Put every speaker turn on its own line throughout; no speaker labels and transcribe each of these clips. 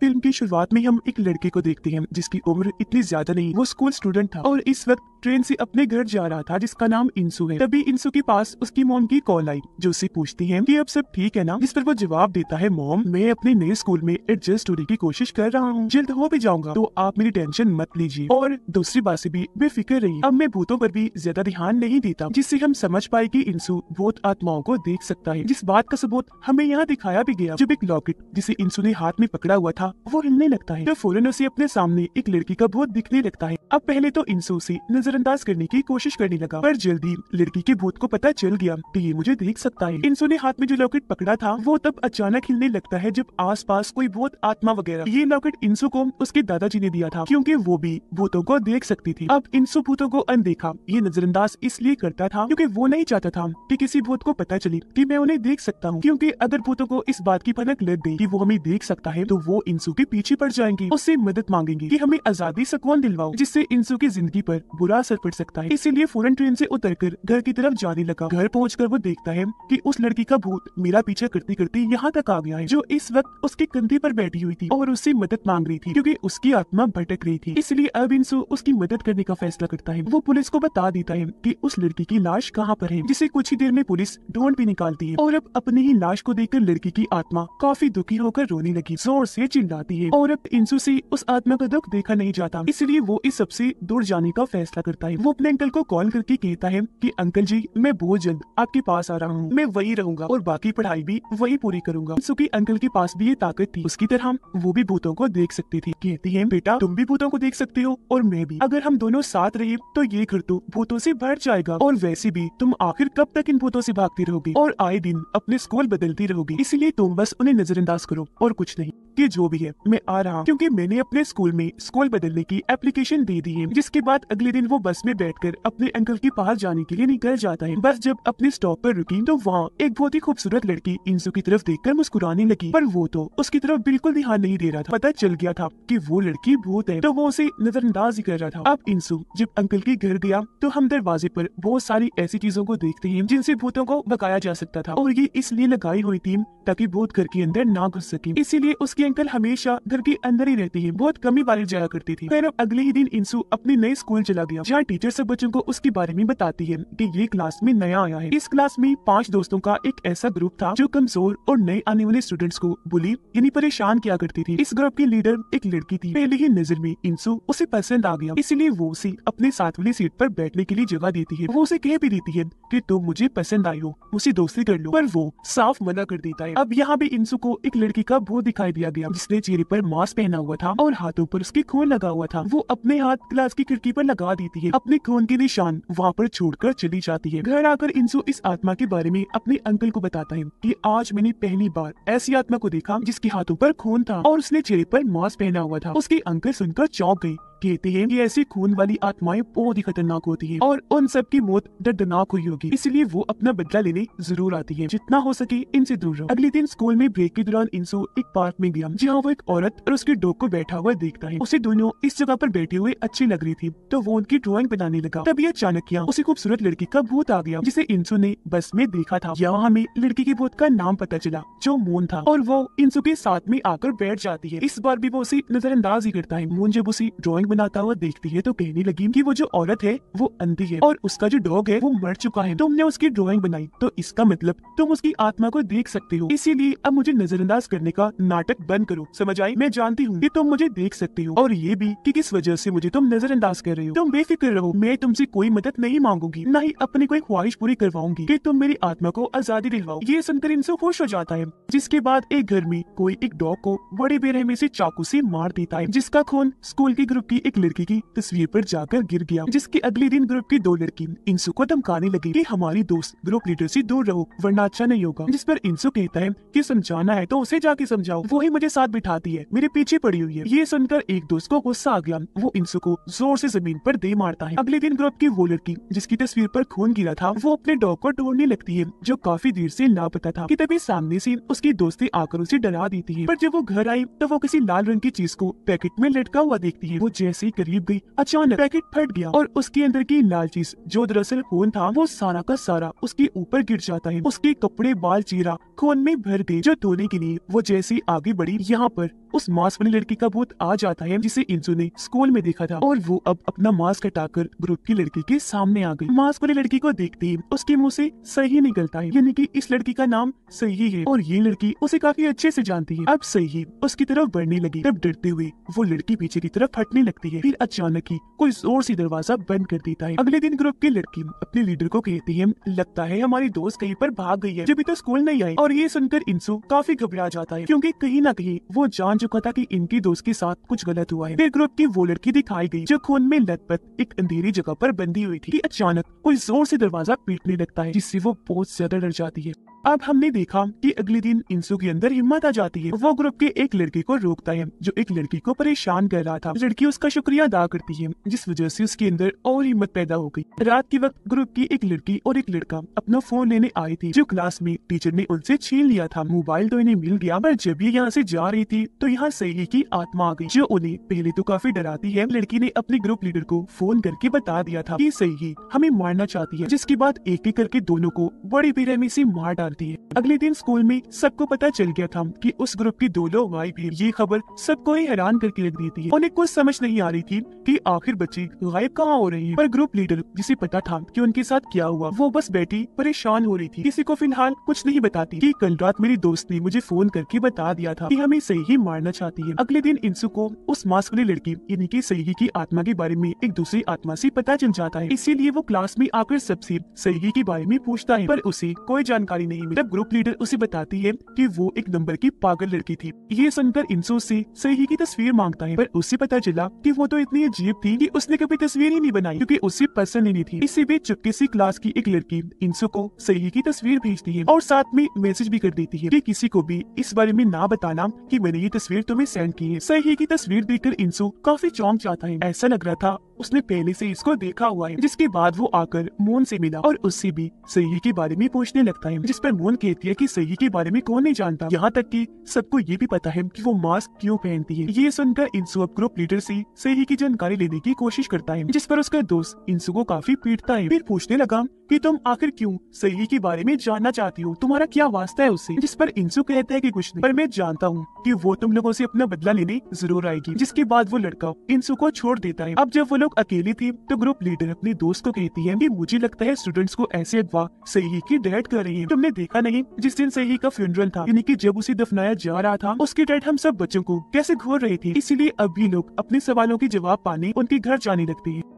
film की शुरुआत में हम एक लड़के को देखते हैं जिसकी उम्र इतनी ज्यादा नहीं वो स्कूल स्टूडेंट था और इस वक्त ट्रेन से अपने घर जा रहा था जिसका नाम इंसू है तभी इंसू के पास उसकी मोम की कॉल आई जो उसे पूछती है कि अब सब ठीक है ना इस पर वो जवाब देता है मोम मैं अपने नए स्कूल में एडजस्ट होने की कोशिश कर रहा हूँ जल्द हो भी जाऊंगा तो आप मेरी टेंशन मत लीजिए और दूसरी बात ऐसी भी बेफिक्र रही अब मैं भूतों पर भी ज्यादा ध्यान नहीं देता जिससे हम समझ पाए की इंसू भूत आत्माओं को देख सकता है जिस बात का सबूत हमें यहाँ दिखाया भी गया जब एक लॉकेट जिसे इंसू ने हाथ में पकड़ा हुआ था वो हिलने लगता है जब फौरन उसे अपने सामने एक लड़की का भूत दिखने लगता है अब पहले तो इंसू ऐसी नजरअंदाज करने की कोशिश करने लगा पर जल्दी लड़की के भूत को पता चल गया कि ये मुझे देख सकता है इंसू ने हाथ में जो लॉकेट पकड़ा था वो तब अचानक हिलने लगता है जब आसपास कोई भूत आत्मा वगैरह ये लॉकेट इंसू को उसके दादाजी ने दिया था क्यूँकी वो भी भूतों को देख सकती थी अब इंसू भूतों को अनदेखा ये नजरअंदाज इसलिए करता था क्योंकि वो नहीं चाहता था कि किसी भूत को पता चले कि मैं उन्हें देख सकता हूँ क्योंकि अगर भूतों को इस बात की फनक लग गई कि वो हमें देख सकता है तो वो इन इंसू के पीछे पड़ जाएंगी उससे मदद मांगेंगे कि हमें आजादी सकवान दिलवाओ जिससे इंसू की जिंदगी पर बुरा असर पड़ सकता है इसीलिए फौरन ट्रेन से उतरकर घर की तरफ जाने लगा घर पहुंचकर वो देखता है कि उस लड़की का भूत मेरा पीछा करते करते यहाँ तक आ गया है जो इस वक्त उसके कंधे पर बैठी हुई थी और उससे मदद मांग रही थी क्यूँकी उसकी आत्मा भटक रही थी इसलिए अब इंसू उसकी मदद करने का फैसला करता है वो पुलिस को बता देता है की उस लड़की की लाश कहाँ पर है जिसे कुछ ही देर में पुलिस ढूंढ भी निकालती है और अब अपनी ही लाश को देखकर लड़की की आत्मा काफी दुखी होकर रोने लगी जोर से चिल्ला आती है अब इंसु से उस आत्मा का दुख देखा नहीं जाता इसलिए वो इस सबसे दूर जाने का फैसला करता है वो अपने अंकल को कॉल करके कहता है कि अंकल जी मैं बहुत जल्द आपके पास आ रहा हूँ मैं वही रहूंगा और बाकी पढ़ाई भी वही पूरी करूंगा इंसु अंकल के पास भी ये ताकत थी उसकी तरह वो भी भूतों को देख सकती थी कहती है बेटा तुम भी भूतों को देख सकते हो और मैं भी अगर हम दोनों साथ रहे तो ये घर तो भूतों से भर जाएगा और वैसे भी तुम आखिर कब तक इन भूतों से भागती रहोगी और आए दिन अपने स्कूल बदलती रहोगी इसलिए तुम बस उन्हें नजरअंदाज करो और कुछ नहीं कि जो भी है मैं आ रहा हूँ क्योंकि मैंने अपने स्कूल में स्कूल बदलने की एप्लीकेशन दे दी है जिसके बाद अगले दिन वो बस में बैठकर अपने अंकल के पास जाने के लिए निकल जाता है बस जब अपने स्टॉप पर रुकी तो वहाँ एक बहुत ही खूबसूरत लड़की इंसू की तरफ कर मुस्कुराने लगी पर वो तो उसकी तरफ बिल्कुल ध्यान नहीं दे रहा था पता चल गया था की वो लड़की भूत है तो वो उसे नजरअंदाज ही कर रहा था अब इंसू जब अंकल के घर गया तो हम दरवाजे पर बहुत सारी ऐसी चीजों को देखते हैं जिनसे भूतों को बकाया जा सकता था और ये इसलिए लगाई हुई थी ताकि भूत घर के अंदर ना घुस सके इसीलिए उसके अंकल हमेशा घर के अंदर ही रहती है बहुत कमी बारिश जाया करती थी खैर अगले ही दिन इंसू अपने नए स्कूल चला गया जहाँ टीचर सब बच्चों को उसके बारे में बताती है की ये क्लास में नया आया है इस क्लास में पांच दोस्तों का एक ऐसा ग्रुप था जो कमजोर और नए आने वाले स्टूडेंट्स को बुली यानी परेशान किया करती थी इस ग्रुप की लीडर एक लड़की थी पहले ही नजर में इंसू उसे पसंद आ गया इसलिए वो उसे अपने साथ वाली सीट पर बैठने के लिए जगह देती है वो उसे कह भी देती है कि तुम मुझे पसंद आई हो उसे दोस्ती कर लो पर वो साफ मना कर देता है अब यहाँ भी इंसू को एक लड़की का भूत दिखाई दिया किया गया जिसने चेहरे पर मास्क पहना हुआ था और हाथों पर उसके खून लगा हुआ था वो अपने हाथ ग्लास की खिड़की पर लगा देती है अपने खून के निशान वहाँ पर छोड़कर चली जाती है घर आकर इंसु इस आत्मा के बारे में अपने अंकल को बताता है की आज मैंने पहली बार ऐसी आत्मा को देखा जिसके हाथों पर खून था और उसने चेहरे पर मास्क पहना हुआ था उसके अंकल सुनकर चौंक गयी कहते हैं कि ऐसी खून वाली आत्माएं बहुत ही खतरनाक होती हैं और उन सब की मौत दर्दनाक हुई होगी इसलिए वो अपना बदला लेने जरूर आती है जितना हो सके इनसे दूर रहो अगले दिन स्कूल में ब्रेक के दौरान इंसू एक पार्क में गई दिया जहाँ वो एक औरत और उसके डॉग को बैठा हुआ देखता है उसे दोनों इस जगह पर बैठे हुए अच्छी लग रही थी तो वो उनकी ड्रॉइंग बनाने लगा तभी अचानक यहाँ उसी खूबसूरत लड़की का भूत आ गया जिसे इंसु ने बस में देखा था यहाँ हमें लड़की के भूत का नाम पता चला जो मोन था और वो इंसु के साथ में आकर बैठ जाती है इस बार भी वो उसे नजरअंदाज ही करता है मोन जब उसे ड्रॉइंग बनाता हुआ देखती है तो कहने लगी की वो जो औरत है वो अंधी है और उसका जो डॉग है वो मर चुका है तुमने उसकी ड्रॉइंग बनाई तो इसका मतलब तुम उसकी आत्मा को देख सकते हो इसीलिए अब मुझे नजरअंदाज करने का नाटक बंद करो समझ आई मैं जानती हूँ की तुम मुझे देख सकती हो और ये भी की किस वजह ऐसी मुझे तुम नजरअंदाज कर रहे हो तुम बेफिक्र रहो मैं तुमसे कोई मदद नहीं मांगूंगी न ही अपनी कोई ख्वाहिश पूरी करवाऊंगी की तुम मेरी आत्मा को आजादी दिलवाओ ये सुनकर इनसे खुश हो जाता है जिसके बाद एक घर में कोई एक डॉग को बड़े बेरहमी से चाकू से मार देता है जिसका खून स्कूल के ग्रुप की एक लड़की की तस्वीर पर जाकर गिर गया जिसके अगले दिन ग्रुप की दो लड़की इंसू को धमकाने लगी कि हमारी दोस्त ग्रुप लीडर से दूर रहो वरना अच्छा नहीं होगा जिस पर इंसू कहता है कि समझाना है तो उसे जाके समझाओ वही मुझे साथ बिठाती है मेरे पीछे पड़ी हुई है ये सुनकर एक दोस्त को गुस्सा आ गया वो इंसु को जोर से जमीन पर दे मारता है अगले दिन ग्रुप की वो लड़की जिसकी तस्वीर पर खून गिरा था वो अपने डॉग को ढूंढने लगती है जो काफी देर से लापता था कि तभी सामने से उसकी दोस्ती आकर उसे डरा देती है पर जब वो घर आई तो वो किसी लाल रंग की चीज को पैकेट में लटका हुआ देखती है वो जैसे ही करीब गई अचानक पैकेट फट गया और उसके अंदर की लाल चीज जो दरअसल खून था वो सारा का सारा उसके ऊपर गिर जाता है उसके कपड़े बाल चीरा खून में भर गए जो धोने के लिए वो जैसे आगे बढ़ी करीब यहाँ पर उस मास्क वाली लड़की का भूत आ जाता है जिसे इंजू ने स्कूल में देखा था और वो अब अपना मास्क हटाकर ग्रुप की लड़की के सामने आ गई मास्क वाली लड़की को देखते ही उसके मुंह से सही निकलता है यानी कि इस लड़की का नाम सही है और ये लड़की उसे काफी अच्छे से जानती है अब सही उसकी तरफ बढ़ने लगी तब डरते हुए वो लड़की पीछे की तरफ हटने लगती है फिर अचानक ही कोई जोर से दरवाजा बंद कर देता है अगले दिन ग्रुप की लड़की अपने लीडर को कहती है लगता है हमारी दोस्त कहीं पर भाग गई है जब तो स्कूल नहीं आई और ये सुनकर इंसू काफी घबरा जाता है क्योंकि कहीं ना कहीं वो जान चुका था कि इनकी दोस्त के साथ कुछ गलत हुआ है फिर ग्रुप की वो लड़की दिखाई गई जो खून में लतपथ एक अंधेरी जगह पर बंधी हुई थी कि अचानक कोई जोर से दरवाजा पीटने लगता है जिससे वो बहुत ज्यादा डर जाती है अब हमने देखा कि अगले दिन इंसु के अंदर हिम्मत आ जाती है वो ग्रुप के एक लड़के को रोकता है जो एक लड़की को परेशान कर रहा था लड़की उसका शुक्रिया अदा करती है जिस वजह से उसके अंदर और हिम्मत पैदा हो गई रात के वक्त ग्रुप की एक लड़की और एक लड़का अपना फोन लेने आई थी जो क्लास में टीचर ने उनसे छीन लिया था मोबाइल तो इन्हें मिल गया पर जब ये यहाँ से जा रही थी तो यहाँ सहेली की आत्मा आ गई जो उन्हें पहले तो काफी डराती है लड़की ने अपने ग्रुप लीडर को फोन करके बता दिया था की सही हमें मारना चाहती है जिसके बाद एक एक करके दोनों को बड़ी बेरहमी ऐसी मार डाल मार है अगले दिन स्कूल में सबको पता चल गया था कि उस ग्रुप की दो लोग आई भी ये खबर सबको ही हैरान करके रख दी थी उन्हें कुछ समझ नहीं आ रही थी कि आखिर बच्चे गायब कहाँ हो रही है पर ग्रुप लीडर जिसे पता था कि उनके साथ क्या हुआ वो बस बैठी परेशान हो रही थी किसी को फिलहाल कुछ नहीं बताती की कल रात मेरी दोस्त ने मुझे फोन करके बता दिया था की हमें सही मारना चाहती है अगले दिन इंसु को उस मास्क वाली लड़की यानी की सही की आत्मा के बारे में एक दूसरी आत्मा ऐसी पता चल जाता है इसीलिए वो क्लास में आकर सबसे सही के बारे में पूछता है पर उसे कोई जानकारी नहीं रही है तब ग्रुप लीडर उसे बताती है कि वो एक नंबर की पागल लड़की थी ये सुनकर इंसो से सही की तस्वीर मांगता है पर उसे पता चला कि वो तो इतनी अजीब थी कि उसने कभी तस्वीर ही नहीं बनाई क्योंकि उसे पसंद ही नहीं थी इसी बीच चुपके सी क्लास की एक लड़की इंसो को सही की तस्वीर भेजती है और साथ में मैसेज भी कर देती है कि किसी को भी इस बारे में ना बताना की मैंने ये तस्वीर तुम्हें सेंड की है सही की तस्वीर देख कर काफी चौंक जाता है ऐसा लग रहा था उसने पहले से इसको देखा हुआ है जिसके बाद वो आकर मोन से मिला और उससे भी सही के बारे में पूछने लगता है जिस पर मोन कहती है कि सही के बारे में कौन नहीं जानता यहाँ तक कि सबको ये भी पता है कि वो मास्क क्यों पहनती है ये सुनकर इंसु अब ग्रुप लीडर से सही की जानकारी लेने की कोशिश करता है जिस पर उसका दोस्त इंसु को काफी पीटता है फिर पूछने लगा कि तुम आखिर क्यों सहेली के बारे में जानना चाहती हो तुम्हारा क्या वास्ता है उससे जिस पर इंसु कहता है कि कुछ नहीं पर मैं जानता हूँ कि वो तुम लोगों से अपना बदला लेने जरूर आएगी जिसके बाद वो लड़का इंसु को छोड़ देता है अब जब वो लोग अकेले थे तो ग्रुप लीडर अपने दोस्त को कहती है की मुझे लगता है स्टूडेंट्स को ऐसे अगवा सही की डेट कर रही है तुमने देखा नहीं जिस दिन सही का फ्यूनरल था यानी की जब उसे दफनाया जा रहा था उसकी डेट हम सब बच्चों को कैसे घोर रही थी इसीलिए अब भी लोग अपने सवालों के जवाब पाने उनके घर जाने लगते हैं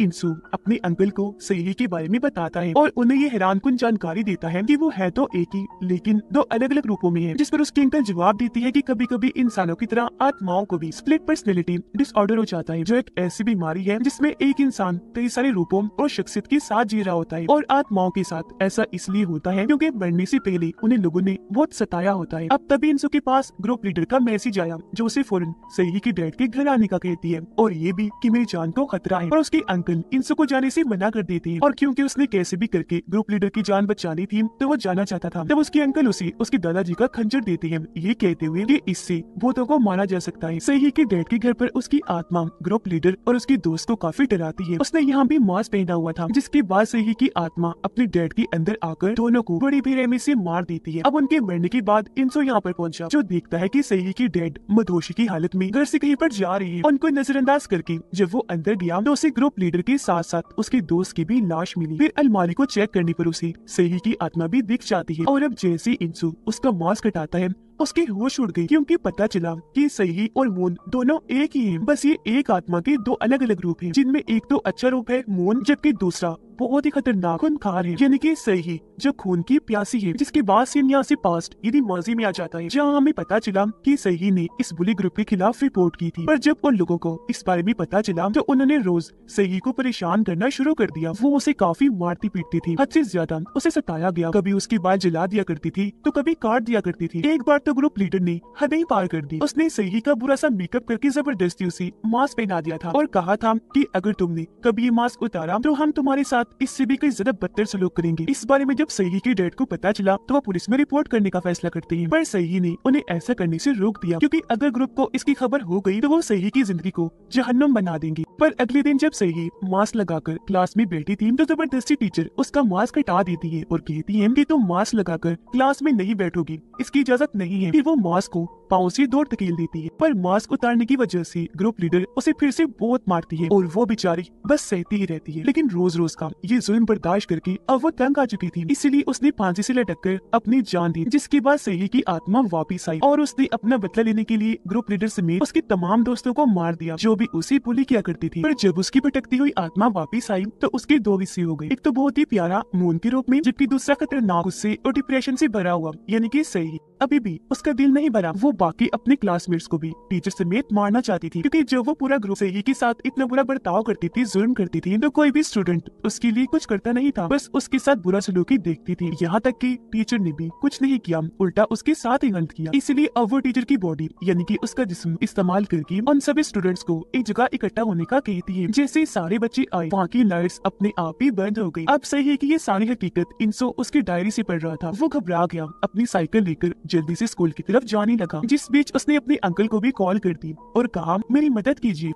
इंसू अपने अंकल को सहेली के बारे में बताता है और उन्हें ये हैरान कुन जानकारी देता है कि वो है तो एक ही लेकिन दो अलग अलग रूपों में है जिस पर उसकी अंकल जवाब देती है कि कभी कभी इंसानों की तरह आत्माओं को भी स्प्लिट पर्सनैलिटी डिसऑर्डर हो जाता है जो एक ऐसी बीमारी है जिसमे एक इंसान कई सारे रूपों और शख्सियत के साथ जी रहा होता है और आत्माओं के साथ ऐसा इसलिए होता है क्यूँकी बढ़ने ऐसी पहले उन्हें लोगो ने बहुत सताया होता है अब तभी इंसू के पास ग्रुप लीडर का मैसेज आया जो उसे फौरन सही की डेड के घर आने का कहती है और ये भी की मेरी जान को खतरा है और उसके अंकल अंकल इन सबको जाने से मना कर देते हैं और क्योंकि उसने कैसे भी करके ग्रुप लीडर की जान बचानी थी तो वो जाना चाहता था तब उसके अंकल उसे उसके दादाजी का खंजर देते हैं ये कहते हुए कि इससे भूतों को मारा जा सकता है सही के डैड के घर पर उसकी आत्मा ग्रुप लीडर और उसके दोस्त को काफी डराती है उसने यहाँ भी मास्क पहना हुआ था जिसके बाद सही की आत्मा अपने डैड के अंदर आकर दोनों को बड़ी बेरहमी से मार देती है अब उनके मरने के बाद सो यहाँ पर पहुंचा जो देखता है की सही की डैड मधोशी की हालत में घर से कहीं पर जा रही है उनको नजरअंदाज करके जब वो अंदर गया तो उसे ग्रुप लीडर लीडर के साथ साथ उसके दोस्त की भी लाश मिली फिर अलमारी को चेक करने पर उसे सही की आत्मा भी दिख जाती है और अब जैसे इंसू उसका मास्क हटाता है उसके होश उड़ गई क्योंकि पता चला कि सही और मोन दोनों एक ही हैं बस ये एक आत्मा के दो अलग अलग रूप हैं जिनमें एक तो अच्छा रूप है मोन जबकि दूसरा बहुत ही खतरनाक खूनखार है यानी कि सही जो खून की प्यासी है जिसके बाद से यहाँ से पास्ट यदि माजी में आ जाता है जहाँ हमें पता चला कि सही ने इस बुली ग्रुप के खिलाफ रिपोर्ट की थी पर जब उन लोगों को इस बारे में पता चला तो उन्होंने रोज सही को परेशान करना शुरू कर दिया वो उसे काफी मारती पीटती थी हद से ज्यादा उसे सताया गया कभी उसकी बाल जला दिया करती थी तो कभी काट दिया करती थी एक बार तो ग्रुप लीडर ने हदें पार कर दी उसने सही का बुरा सा मेकअप करके जबरदस्ती उसे मास्क पहना दिया था और कहा था की अगर तुमने कभी ये मास्क उतारा तो हम तुम्हारे साथ साथ इससे भी कई ज्यादा बदतर सलूक करेंगे इस बारे में जब सही की डेट को पता चला तो वो पुलिस में रिपोर्ट करने का फैसला करती है पर सही ने उन्हें ऐसा करने से रोक दिया क्योंकि अगर ग्रुप को इसकी खबर हो गई तो वो सही की जिंदगी को जहन्नुम बना देंगे पर अगले दिन जब सही मास्क लगाकर क्लास में बैठी थी तो जबरदस्ती टीचर उसका मास्क हटा देती है और कहती है की तुम मास्क लगाकर क्लास में नहीं बैठोगी इसकी इजाजत नहीं है फिर वो मास्क को पाओ ऐसी दौड़ धकेल देती है पर मास्क उतारने की वजह से ग्रुप लीडर उसे फिर से बहुत मारती है और वो बेचारी बस सहती ही रहती है लेकिन रोज रोज का ये जुल्म बर्दाश्त करके अब वो तंग आ चुकी थी इसलिए उसने फांसी से लटक कर अपनी जान दी जिसके बाद सही की आत्मा वापिस आई और उसने अपना बदला लेने के लिए ग्रुप लीडर समेत उसके तमाम दोस्तों को मार दिया जो भी उसे बोली किया करती थी पर जब उसकी भटकती हुई आत्मा वापिस आई तो उसके दो हिस्से हो गए एक तो बहुत ही प्यारा मून के रूप में जबकि दूसरा खतरनाक गुस्से और डिप्रेशन से भरा हुआ यानी की सही अभी भी उसका दिल नहीं भरा वो बाकी अपने क्लासमेट्स को भी टीचर समेत मारना चाहती थी क्योंकि जब वो पूरा ग्रुप सही के साथ इतना बुरा बर्ताव करती थी जुर्म करती थी तो कोई भी स्टूडेंट उसके लिए कुछ करता नहीं था बस उसके साथ बुरा सलूकी देखती थी यहाँ तक की टीचर ने भी कुछ नहीं किया उल्टा उसके साथ ही गलत किया इसलिए अब वो टीचर की बॉडी यानी की उसका जिसम इस्तेमाल करके उन सभी स्टूडेंट्स को एक जगह इकट्ठा होने का कहती है जैसे सारे बच्चे आए वहाँ की लाइट अपने आप ही बंद हो गयी अब सही है की ये सारी हकीकत इंसो उसकी डायरी ऐसी पढ़ रहा था वो घबरा गया अपनी साइकिल लेकर जल्दी से स्कूल की तरफ जाने लगा जिस बीच उसने अपने अंकल को भी कॉल कर दी और कहा मेरी मदद कीजिए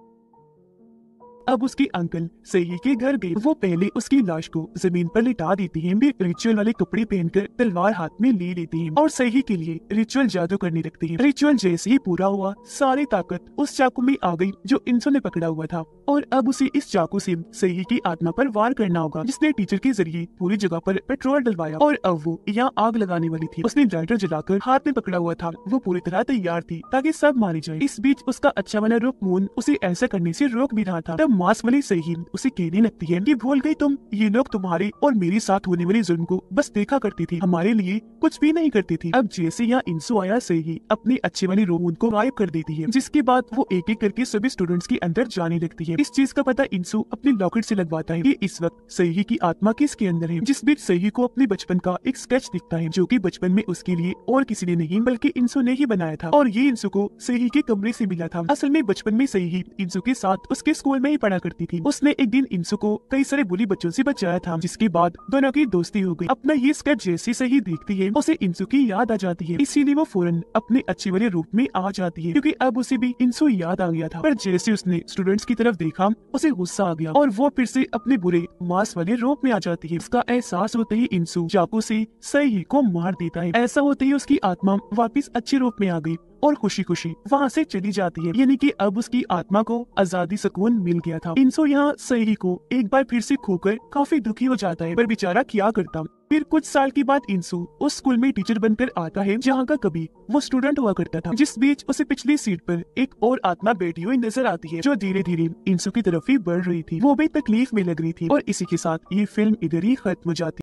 अब उसके अंकल सही के घर गई वो पहले उसकी लाश को जमीन पर लिटा देती है भी रिचुअल वाले कपड़े पहनकर तलवार हाथ में ले लेती है और सही के लिए रिचुअल जादू करने लगती है रिचुअल जैसे ही पूरा हुआ सारी ताकत उस चाकू में आ गई जो इंसो ने पकड़ा हुआ था और अब उसे इस चाकू ऐसी सही की आत्मा आरोप वार करना होगा जिसने टीचर के जरिए पूरी जगह आरोप पेट्रोल डलवाया और अब वो यहाँ आग लगाने वाली थी उसने लाइटर जलाकर हाथ में पकड़ा हुआ था वो पूरी तरह तैयार थी ताकि सब मारी जाए इस बीच उसका अच्छा बना रुख मून उसे ऐसा करने ऐसी रोक भी रहा था तब मास वाली सहीन उसे कहने लगती है की भूल गई तुम ये लोग तुम्हारे और मेरे साथ होने वाले जुल्म को बस देखा करती थी हमारे लिए कुछ भी नहीं करती थी अब जैसे यहाँ इंसू आया से ही अपने अच्छे वाले रोमून को गायब कर देती है जिसके बाद वो एक एक करके सभी स्टूडेंट्स के अंदर जाने लगती है इस चीज का पता इंसू अपने लॉकेट से लगवाता है कि इस वक्त सही की आत्मा किसके अंदर है जिस बीच सही को अपने बचपन का एक स्केच दिखता है जो की बचपन में उसके लिए और किसी ने नहीं बल्कि इंसू ने ही बनाया था और ये इंसू को सही के कमरे ऐसी मिला था असल में बचपन में सही इंसू के साथ उसके स्कूल में ही पढ़ा करती थी उसने एक दिन इंसु को कई सारे बुरी बच्चों से बचाया था जिसके बाद दोनों की दोस्ती हो गई अपना ये स्केच जैसी से ही देखती है उसे इंसु की याद आ जाती है इसीलिए वो फौरन अपने अच्छे वाले रूप में आ जाती है क्योंकि अब उसे भी इंसु याद आ गया था पर जैसे उसने स्टूडेंट्स की तरफ देखा उसे गुस्सा आ गया और वो फिर से अपने बुरे मास वाले रूप में आ जाती है उसका एहसास होते ही इंसु चाकू से सही को मार देता है ऐसा होते ही उसकी आत्मा वापिस अच्छे रूप में आ गई और खुशी खुशी वहाँ से चली जाती है यानी कि अब उसकी आत्मा को आजादी सुकून मिल गया था इंसो यहाँ सही को एक बार फिर से खोकर काफी दुखी हो जाता है पर बेचारा क्या करता फिर कुछ साल के बाद इंसू उस स्कूल में टीचर बनकर आता है जहाँ का कभी वो स्टूडेंट हुआ करता था जिस बीच उसे पिछली सीट पर एक और आत्मा बैठी हुई नजर आती है जो धीरे धीरे इंसू की तरफ ही बढ़ रही थी वो भी तकलीफ में लग रही थी और इसी के साथ ये फिल्म इधर ही खत्म हो जाती